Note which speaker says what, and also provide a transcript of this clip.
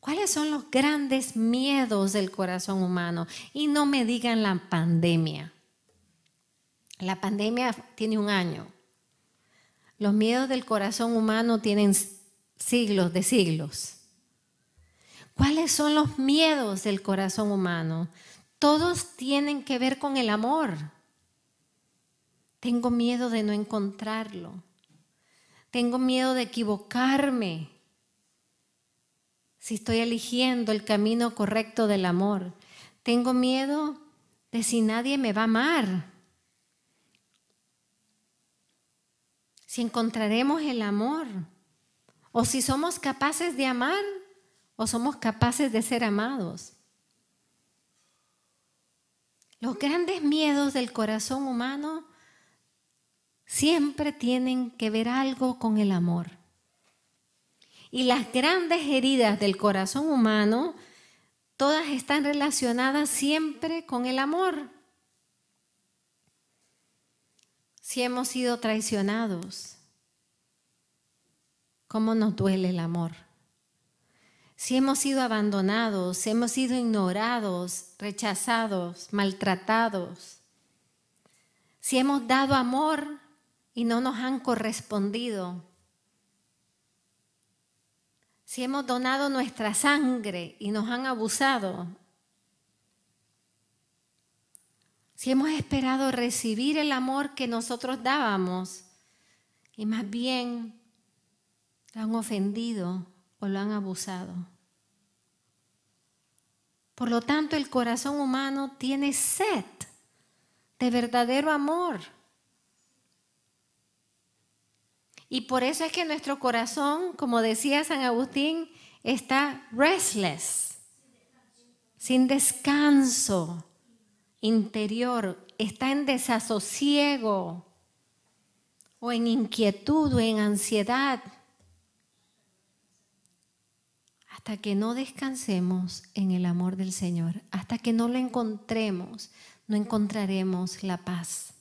Speaker 1: ¿Cuáles son los grandes miedos del corazón humano? Y no me digan la pandemia. La pandemia tiene un año. Los miedos del corazón humano tienen siglos de siglos. ¿Cuáles son los miedos del corazón humano? Todos tienen que ver con el amor. Tengo miedo de no encontrarlo. Tengo miedo de equivocarme si estoy eligiendo el camino correcto del amor. Tengo miedo de si nadie me va a amar. Si encontraremos el amor. O si somos capaces de amar o somos capaces de ser amados. Los grandes miedos del corazón humano siempre tienen que ver algo con el amor. Y las grandes heridas del corazón humano, todas están relacionadas siempre con el amor. Si hemos sido traicionados, ¿cómo nos duele el amor? Si hemos sido abandonados, si hemos sido ignorados, rechazados, maltratados, si hemos dado amor y no nos han correspondido, si hemos donado nuestra sangre y nos han abusado, si hemos esperado recibir el amor que nosotros dábamos y más bien lo han ofendido o lo han abusado. Por lo tanto, el corazón humano tiene sed de verdadero amor. Y por eso es que nuestro corazón, como decía San Agustín, está restless, sin descanso interior, está en desasosiego o en inquietud o en ansiedad. Hasta que no descansemos en el amor del Señor, hasta que no lo encontremos, no encontraremos la paz.